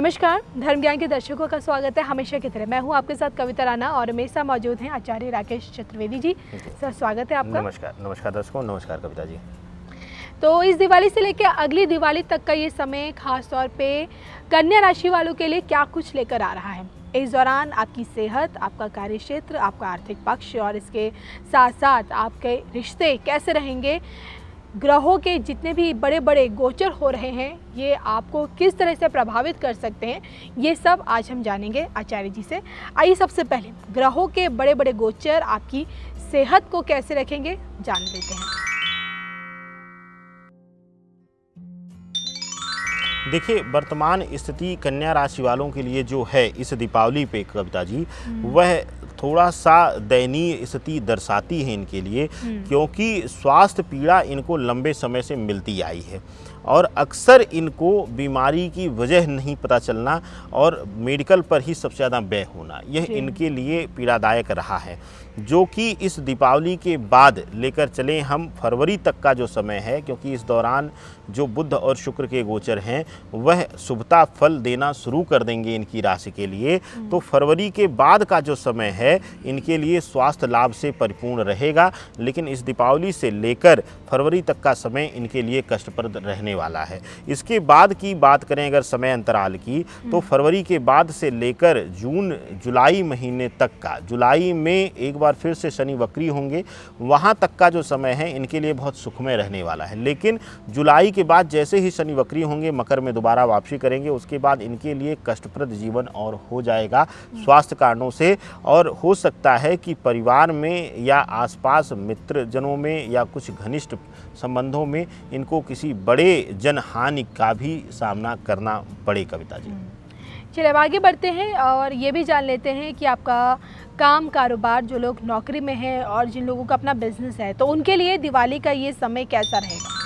नमस्कार धर्म ज्ञान के दर्शकों का स्वागत है हमेशा की तरह मैं हूं आपके साथ कविता राना और हमेशा साथ मौजूद हैं आचार्य राकेश चतुर्वेदी जी सर स्वागत है आपका नमस्कार नमस्कार दर्शकों नमस्कार कविता जी तो इस दिवाली से लेकर अगली दिवाली तक का ये समय खास तौर पे कन्या राशि वालों के लिए क्या कुछ लेकर आ रहा है इस दौरान आपकी सेहत आपका कार्य क्षेत्र आपका आर्थिक पक्ष और इसके साथ साथ आपके रिश्ते कैसे रहेंगे ग्रहों के जितने भी बड़े बड़े गोचर हो रहे हैं ये आपको किस तरह से प्रभावित कर सकते हैं ये सब आज हम जानेंगे आचार्य जी से आइए सबसे पहले ग्रहों के बड़े बड़े गोचर आपकी सेहत को कैसे रखेंगे जान लेते हैं देखिए वर्तमान स्थिति कन्या राशि वालों के लिए जो है इस दीपावली पे कविता जी हम्म। वह थोड़ा सा दयनीय स्थिति दर्शाती है इनके लिए हम्म। क्योंकि स्वास्थ्य पीड़ा इनको लंबे समय से मिलती आई है और अक्सर इनको बीमारी की वजह नहीं पता चलना और मेडिकल पर ही सबसे ज़्यादा व्यय होना यह इनके लिए पीड़ादायक रहा है जो कि इस दीपावली के बाद लेकर चले हम फरवरी तक का जो समय है क्योंकि इस दौरान जो बुद्ध और शुक्र के गोचर हैं वह शुभता फल देना शुरू कर देंगे इनकी राशि के लिए हम्म। तो फरवरी के बाद का जो समय है इनके लिए स्वास्थ्य लाभ से परिपूर्ण रहेगा लेकिन इस दीपावली से लेकर फरवरी तक का समय इनके लिए कष्टप्रद रहने वाला है इसके बाद की बात करें अगर समय अंतराल की तो हम्म। फरवरी के बाद से लेकर जून जुलाई महीने तक का जुलाई में एक बार फिर से शनि वक्री होंगे वहाँ तक का जो समय है इनके लिए बहुत सुखमय रहने वाला है लेकिन जुलाई के बाद जैसे ही शनि वक्री होंगे मकर में दोबारा वापसी करेंगे उसके बाद इनके लिए कष्टप्रद जीवन और हो जाएगा हम्म। स्वास्थ्य कारणों से और हो सकता है कि परिवार में या आसपास मित्रजनों में या कुछ घनिष्ठ संबंधों में इनको किसी बड़े जनहानि का भी सामना करना पड़े कविता जी हम्म। चलिए अब आगे बढ़ते हैं और ये भी जान लेते हैं कि आपका काम कारोबार जो लोग नौकरी में हैं और जिन लोगों का अपना बिजनेस है तो उनके लिए दिवाली का ये समय कैसा रहेगा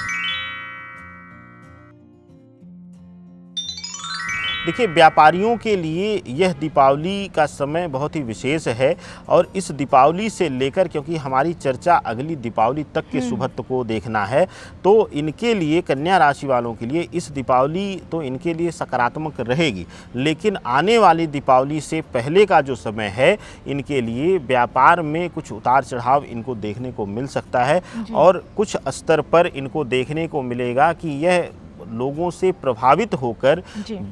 देखिए व्यापारियों के लिए यह दीपावली का समय बहुत ही विशेष है और इस दीपावली से लेकर क्योंकि हमारी चर्चा अगली दीपावली तक के शुभत्व हम्म। को देखना है तो इनके लिए कन्या राशि वालों के लिए इस दीपावली तो इनके लिए सकारात्मक रहेगी लेकिन आने वाली दीपावली से पहले का जो समय है इनके लिए व्यापार में कुछ उतार चढ़ाव इनको देखने को मिल सकता है और कुछ स्तर पर इनको देखने को मिलेगा कि यह लोगों से प्रभावित होकर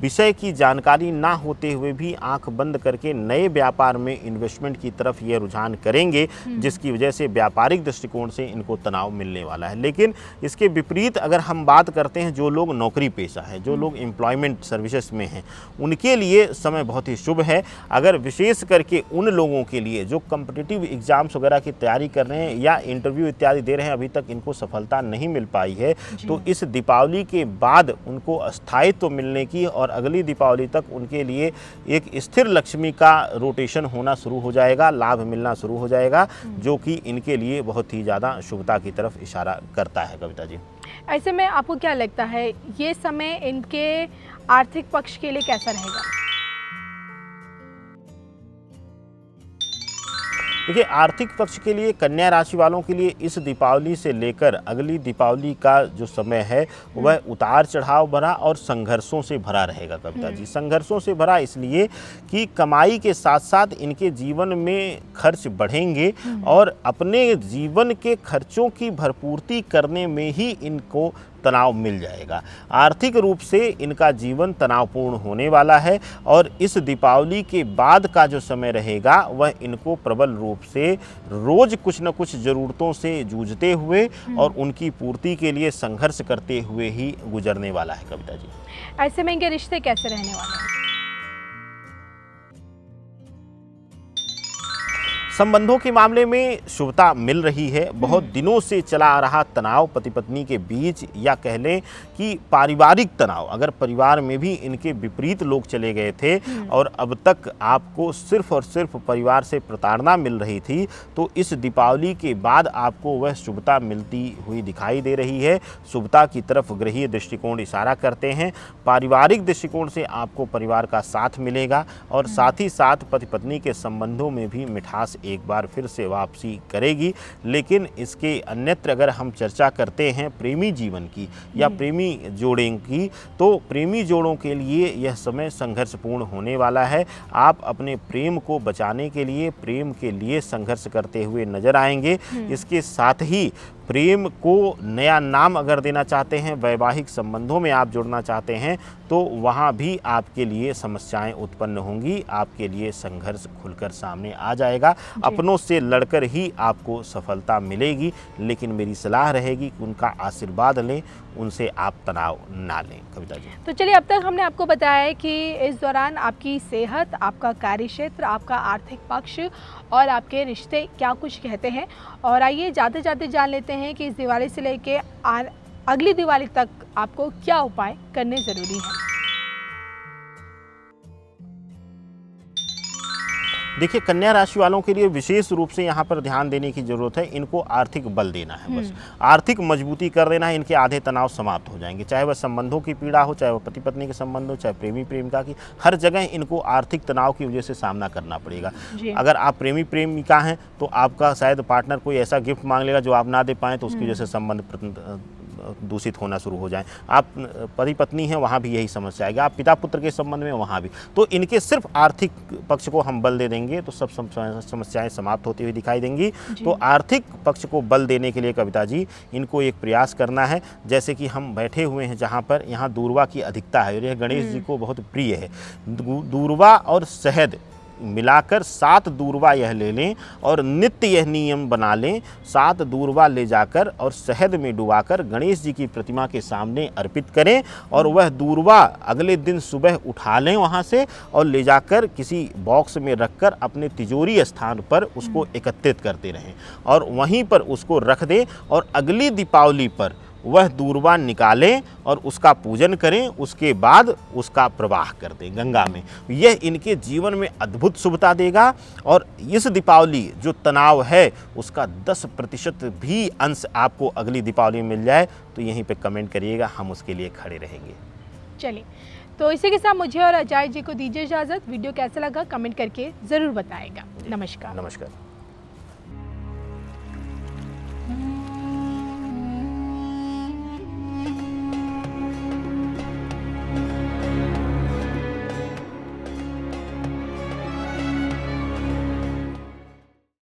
विषय की जानकारी ना होते हुए भी आंख बंद करके नए व्यापार में इन्वेस्टमेंट की तरफ ये रुझान करेंगे हम्म। जिसकी वजह से व्यापारिक दृष्टिकोण से इनको तनाव मिलने वाला है लेकिन इसके विपरीत अगर हम बात करते हैं जो लोग नौकरी पेशा है जो हम्म। लोग एम्प्लॉयमेंट सर्विसेस में हैं उनके लिए समय बहुत ही शुभ है अगर विशेष करके उन लोगों के लिए जो कम्पिटिटिव एग्ज़ाम्स वगैरह की तैयारी कर रहे हैं या इंटरव्यू इत्यादि दे रहे हैं अभी तक इनको सफलता नहीं मिल पाई है तो इस दीपावली के बाद बाद उनको स्थायित्व तो मिलने की और अगली दीपावली तक उनके लिए एक स्थिर लक्ष्मी का रोटेशन होना शुरू हो जाएगा लाभ मिलना शुरू हो जाएगा हम्म। जो कि इनके लिए बहुत ही ज़्यादा शुभता की तरफ इशारा करता है कविता जी ऐसे में आपको क्या लगता है ये समय इनके आर्थिक पक्ष के लिए कैसा रहेगा देखिए आर्थिक पक्ष के लिए कन्या राशि वालों के लिए इस दीपावली से लेकर अगली दीपावली का जो समय है वह हम्म। उतार चढ़ाव भरा और संघर्षों से भरा रहेगा कविता जी हम्म। संघर्षों से भरा इसलिए कि कमाई के साथ साथ इनके जीवन में खर्च बढ़ेंगे हम्म। और अपने जीवन के खर्चों की भरपूर्ति करने में ही इनको तनाव मिल जाएगा आर्थिक रूप से इनका जीवन तनावपूर्ण होने वाला है और इस दीपावली के बाद का जो समय रहेगा वह इनको प्रबल रूप से रोज़ कुछ न कुछ ज़रूरतों से जूझते हुए हम्म। और उनकी पूर्ति के लिए संघर्ष करते हुए ही गुजरने वाला है कविता जी ऐसे में इनके रिश्ते कैसे रहने वाले हैं संबंधों के मामले में शुभता मिल रही है बहुत हम्म। दिनों से चला आ रहा तनाव पति पत्नी के बीच या कह लें कि पारिवारिक तनाव अगर परिवार में भी इनके विपरीत लोग चले गए थे हम्म। और अब तक आपको सिर्फ और सिर्फ परिवार से प्रताड़ना मिल रही थी तो इस दीपावली के बाद आपको वह शुभता मिलती हुई दिखाई दे रही है शुभता की तरफ गृहीय दृष्टिकोण इशारा करते हैं पारिवारिक दृष्टिकोण से आपको परिवार का साथ मिलेगा और हम्म। साथ ही साथ पति पत्नी के संबंधों में भी मिठास एक बार फिर से वापसी करेगी लेकिन इसके अन्यत्र अगर हम चर्चा करते हैं प्रेमी जीवन की या हम्म। प्रेमी जोड़ें की तो प्रेमी जोड़ों के लिए यह समय संघर्षपूर्ण होने वाला है आप अपने प्रेम को बचाने के लिए प्रेम के लिए संघर्ष करते हुए नजर आएंगे हम्म। इसके साथ ही प्रेम को नया नाम अगर देना चाहते हैं वैवाहिक संबंधों में आप जुड़ना चाहते हैं तो वहाँ भी आपके लिए समस्याएं उत्पन्न होंगी आपके लिए संघर्ष खुलकर सामने आ जाएगा अपनों से लड़कर ही आपको सफलता मिलेगी लेकिन मेरी सलाह रहेगी कि उनका आशीर्वाद लें उनसे आप तनाव ना लें कविता जी तो चलिए अब तक हमने आपको बताया है कि इस दौरान आपकी सेहत आपका कार्य क्षेत्र आपका आर्थिक पक्ष और आपके रिश्ते क्या कुछ कहते हैं और आइए जाते जाते जान लेते हैं हैं कि इस दिवाली से लेके अगली दिवाली तक आपको क्या उपाय करने ज़रूरी हैं देखिए कन्या राशि वालों के लिए विशेष रूप से यहाँ पर ध्यान देने की ज़रूरत है इनको आर्थिक बल देना है बस हम्म। आर्थिक मजबूती कर देना है इनके आधे तनाव समाप्त हो जाएंगे चाहे वह संबंधों की पीड़ा हो चाहे वह पति पत्नी के संबंध हो चाहे प्रेमी प्रेमिका की हर जगह इनको आर्थिक तनाव की वजह से सामना करना पड़ेगा अगर आप प्रेमी प्रेमिका हैं तो आपका शायद पार्टनर कोई ऐसा गिफ्ट मांग लेगा जो आप ना दे पाएँ तो उसकी हम्म। वजह से संबंध दूषित होना शुरू हो जाए आप पति पत्नी हैं वहाँ भी यही समस्या आएगी आप पिता पुत्र के संबंध में वहाँ भी तो इनके सिर्फ आर्थिक पक्ष को हम बल दे देंगे तो सब समस्याएं समाप्त होती हुई दिखाई देंगी तो आर्थिक पक्ष को बल देने के लिए कविता जी इनको एक प्रयास करना है जैसे कि हम बैठे हुए हैं जहाँ पर यहाँ दूरवा की अधिकता है और यह गणेश जी हम्म। को बहुत प्रिय है दूरवा और शहद मिलाकर सात दूरवा यह ले लें और नित्य यह नियम बना लें सात दूरवा ले जाकर और शहद में डुबाकर गणेश जी की प्रतिमा के सामने अर्पित करें और वह दूरवा अगले दिन सुबह उठा लें वहाँ से और ले जाकर किसी बॉक्स में रखकर अपने तिजोरी स्थान पर उसको एकत्रित करते रहें और वहीं पर उसको रख दें और अगली दीपावली पर वह दूरबा निकालें और उसका पूजन करें उसके बाद उसका प्रवाह कर दें गंगा में यह इनके जीवन में अद्भुत शुभता देगा और इस दीपावली जो तनाव है उसका 10 प्रतिशत भी अंश आपको अगली दीपावली मिल जाए तो यहीं पे कमेंट करिएगा हम उसके लिए खड़े रहेंगे चलिए तो इसी के साथ मुझे और अजय जी को दीजिए इजाज़त वीडियो कैसा लगा कमेंट करके ज़रूर बताएगा नमस्कार नमस्कार